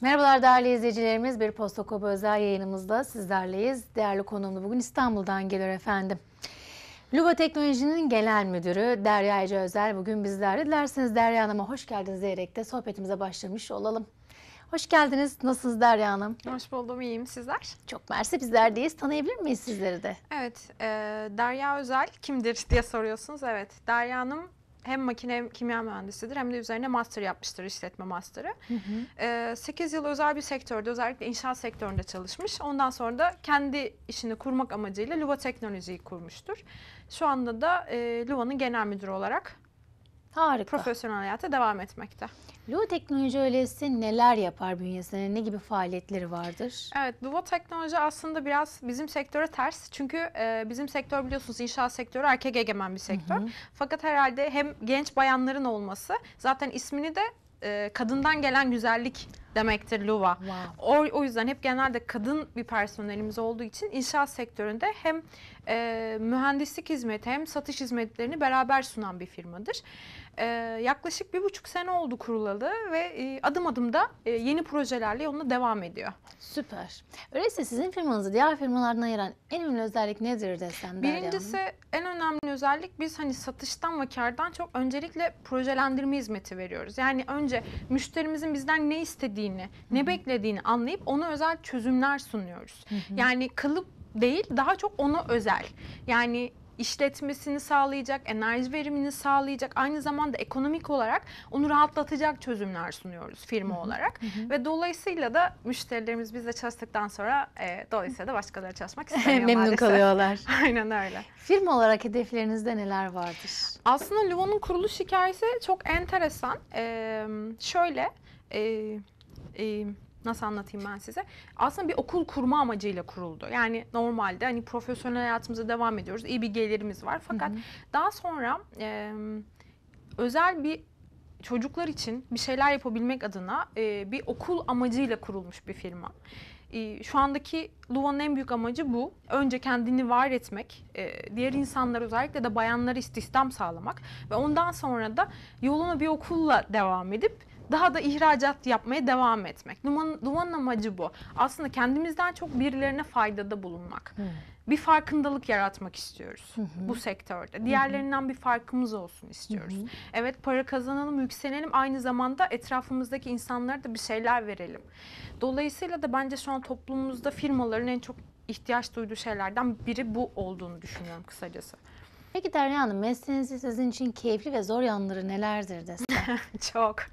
Merhabalar değerli izleyicilerimiz. Bir Posta özel yayınımızda sizlerleyiz. Değerli konuğumuz bugün İstanbul'dan geliyor efendim. Luba Teknoloji'nin genel müdürü Derya Ece Özel bugün bizlerle. Dilerseniz Derya Hanım'a hoş geldiniz diyerek de sohbetimize başlamış olalım. Hoş geldiniz. Nasılsınız Derya Hanım? Hoş buldum. İyiyim. Sizler? Çok mersi. Bizler deyiz. Tanıyabilir miyiz sizleri de? Evet. E, Derya Özel kimdir diye soruyorsunuz. Evet. Derya Hanım hem makine hem kimya mühendisidir hem de üzerine master yapmıştır işletme master'ı. Hı hı. E, ee, 8 yıl özel bir sektörde özellikle inşaat sektöründe çalışmış. Ondan sonra da kendi işini kurmak amacıyla Luva Teknoloji'yi kurmuştur. Şu anda da e, Luva'nın genel müdürü olarak Harika. Profesyonel hayata devam etmekte. Luva Teknoloji öylesi neler yapar bünyesinde? Ne gibi faaliyetleri vardır? Evet, Luva Teknoloji aslında biraz bizim sektöre ters. Çünkü e, bizim sektör biliyorsunuz inşaat sektörü erkek egemen bir sektör. Hı hı. Fakat herhalde hem genç bayanların olması zaten ismini de e, kadından gelen güzellik demektir luva. Wow. O, o yüzden hep genelde kadın bir personelimiz olduğu için inşaat sektöründe hem e, mühendislik hizmeti hem satış hizmetlerini beraber sunan bir firmadır. E, yaklaşık bir buçuk sene oldu kurulalı ve e, adım adım da e, yeni projelerle yoluna devam ediyor. Süper. Öyleyse sizin firmanızı diğer firmalardan ayıran en önemli özellik nedir desem Birincisi yani. en önemli özellik biz hani satıştan ve kardan çok öncelikle projelendirme hizmeti veriyoruz. Yani önce müşterimizin bizden ne istediği istediğini, ne beklediğini anlayıp ona özel çözümler sunuyoruz. Yani kalıp değil daha çok ona özel. Yani işletmesini sağlayacak, enerji verimini sağlayacak, aynı zamanda ekonomik olarak onu rahatlatacak çözümler sunuyoruz firma Hı-hı. olarak. Hı-hı. Ve dolayısıyla da müşterilerimiz bizle çalıştıktan sonra e, dolayısıyla da başkaları çalışmak istemiyor Memnun kalıyorlar. Aynen öyle. Firma olarak hedeflerinizde neler vardır? Aslında Luva'nın kuruluş hikayesi çok enteresan. Ee, şöyle... E, e, nasıl anlatayım ben size? Aslında bir okul kurma amacıyla kuruldu. Yani normalde hani profesyonel hayatımıza devam ediyoruz. İyi bir gelirimiz var. Fakat hı hı. daha sonra e, özel bir çocuklar için bir şeyler yapabilmek adına e, bir okul amacıyla kurulmuş bir firma. şu andaki Luva'nın en büyük amacı bu. Önce kendini var etmek, diğer insanlar özellikle de bayanlara istihdam sağlamak ve ondan sonra da yoluna bir okulla devam edip daha da ihracat yapmaya devam etmek. Duman, dumanın amacı bu. Aslında kendimizden çok birilerine faydada bulunmak. Hmm. Bir farkındalık yaratmak istiyoruz hı hı. bu sektörde. Hı hı. Diğerlerinden bir farkımız olsun istiyoruz. Hı hı. Evet para kazanalım, yükselelim. Aynı zamanda etrafımızdaki insanlara da bir şeyler verelim. Dolayısıyla da bence şu an toplumumuzda firmaların en çok ihtiyaç duyduğu şeylerden biri bu olduğunu düşünüyorum kısacası. Peki Derya Hanım mesleğinizin sizin için keyifli ve zor yanları nelerdir desek? Çok.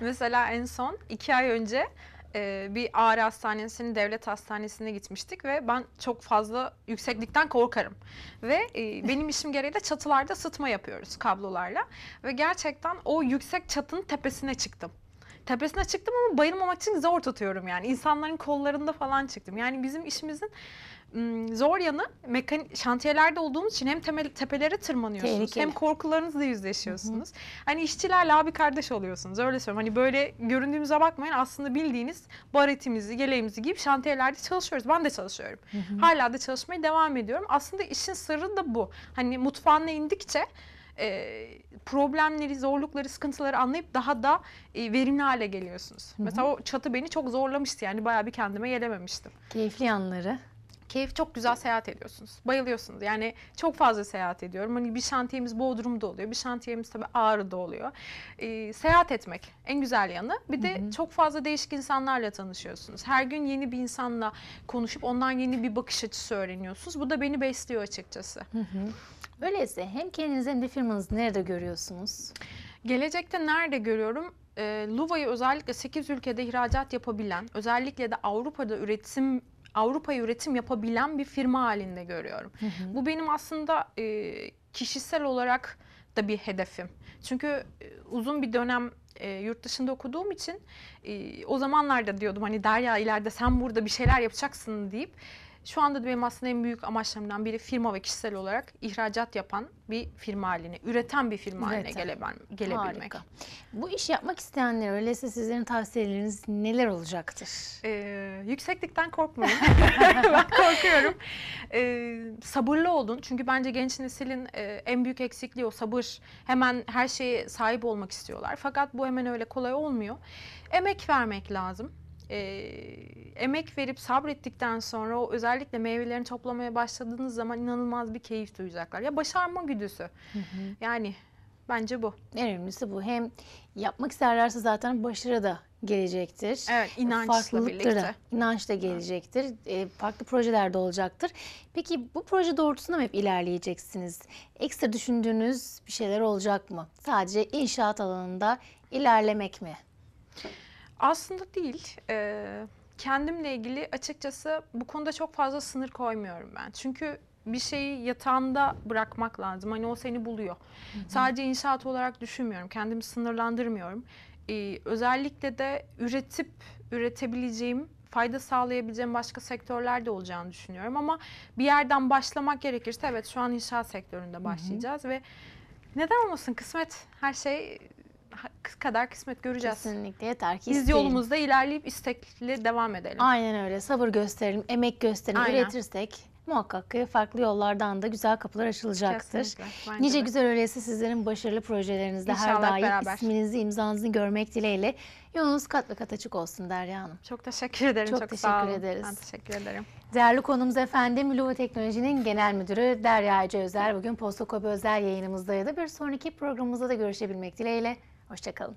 Mesela en son iki ay önce e, bir ağrı hastanesinin devlet hastanesine gitmiştik ve ben çok fazla yükseklikten korkarım. Ve e, benim işim gereği de çatılarda sıtma yapıyoruz kablolarla ve gerçekten o yüksek çatının tepesine çıktım. Tepesine çıktım ama bayılmamak için zor tutuyorum yani. insanların kollarında falan çıktım. Yani bizim işimizin zor yanı mekanik şantiyelerde olduğumuz için hem temel, tepelere tırmanıyorsunuz Tehlikeli. hem korkularınızla yüzleşiyorsunuz. Hı hı. Hani işçilerle abi kardeş oluyorsunuz öyle söylüyorum. Hani böyle göründüğümüze bakmayın aslında bildiğiniz baretimizi, geleğimizi giyip şantiyelerde çalışıyoruz. Ben de çalışıyorum. Hı hı. Hala da çalışmaya devam ediyorum. Aslında işin sırrı da bu. Hani mutfağına indikçe e, problemleri, zorlukları, sıkıntıları anlayıp daha da e, verimli hale geliyorsunuz. Hı hı. Mesela o çatı beni çok zorlamıştı yani bayağı bir kendime gelememiştim. Keyifli yanları keyif çok güzel seyahat ediyorsunuz. Bayılıyorsunuz. Yani çok fazla seyahat ediyorum. Hani bir şantiyemiz Bodrum'da oluyor. Bir şantiyemiz tabii Ağrı'da oluyor. Ee, seyahat etmek en güzel yanı. Bir de Hı-hı. çok fazla değişik insanlarla tanışıyorsunuz. Her gün yeni bir insanla konuşup ondan yeni bir bakış açısı öğreniyorsunuz. Bu da beni besliyor açıkçası. Hı-hı. Öyleyse hem kendinizi hem de firmanızı nerede görüyorsunuz? Gelecekte nerede görüyorum? e, Luva'yı özellikle 8 ülkede ihracat yapabilen, özellikle de Avrupa'da üretim Avrupa üretim yapabilen bir firma halinde görüyorum. Hı hı. Bu benim aslında e, kişisel olarak da bir hedefim. Çünkü e, uzun bir dönem e, yurt dışında okuduğum için e, o zamanlarda diyordum hani Derya ileride sen burada bir şeyler yapacaksın deyip şu anda benim aslında en büyük amaçlarımdan biri firma ve kişisel olarak ihracat yapan bir firma haline, üreten bir firma haline üreten. gelebilmek. Harika. Bu iş yapmak isteyenler öyleyse sizlerin tavsiyeleriniz neler olacaktır? Ee, yükseklikten korkmayın. ben korkuyorum. Ee, sabırlı olun. Çünkü bence genç neslin e, en büyük eksikliği o sabır. Hemen her şeye sahip olmak istiyorlar. Fakat bu hemen öyle kolay olmuyor. Emek vermek lazım e, emek verip sabrettikten sonra o özellikle meyvelerini toplamaya başladığınız zaman inanılmaz bir keyif duyacaklar. Ya başarma güdüsü. Hı hı. Yani bence bu. En önemlisi bu. Hem yapmak isterlerse zaten başarı da gelecektir. Evet, inançla birlikte. İnanç da gelecektir. E, farklı projelerde olacaktır. Peki bu proje doğrultusunda mı hep ilerleyeceksiniz? Ekstra düşündüğünüz bir şeyler olacak mı? Sadece inşaat alanında ilerlemek mi? Aslında değil. E, kendimle ilgili açıkçası bu konuda çok fazla sınır koymuyorum ben. Çünkü bir şeyi yatağında bırakmak lazım. Hani o seni buluyor. Hı hı. Sadece inşaat olarak düşünmüyorum. Kendimi sınırlandırmıyorum. Ee, özellikle de üretip üretebileceğim, fayda sağlayabileceğim başka sektörler de olacağını düşünüyorum. Ama bir yerden başlamak gerekirse evet şu an inşaat sektöründe başlayacağız hı hı. ve neden olmasın kısmet her şey kadar kısmet göreceğiz. Kesinlikle yeter ki Biz isteyelim. yolumuzda ilerleyip istekli devam edelim. Aynen öyle. Sabır gösterelim, emek gösterelim, Aynen. üretirsek muhakkak ki farklı yollardan da güzel kapılar açılacaktır. Kesinlikle, nice de. güzel öyleyse sizlerin başarılı projelerinizde İnşallah her daim isminizi, imzanızı görmek dileğiyle yolunuz katlı kat açık olsun Derya Hanım. Çok teşekkür ederim. Çok, çok teşekkür sağ olun. ederiz. Ben teşekkür ederim. Değerli konumuz efendim Lüva Teknoloji'nin genel müdürü Derya Ece Özer. Bugün Posta Kobe Özel yayınımızdaydı. Bir sonraki programımızda da görüşebilmek dileğiyle. Hoşçakalın.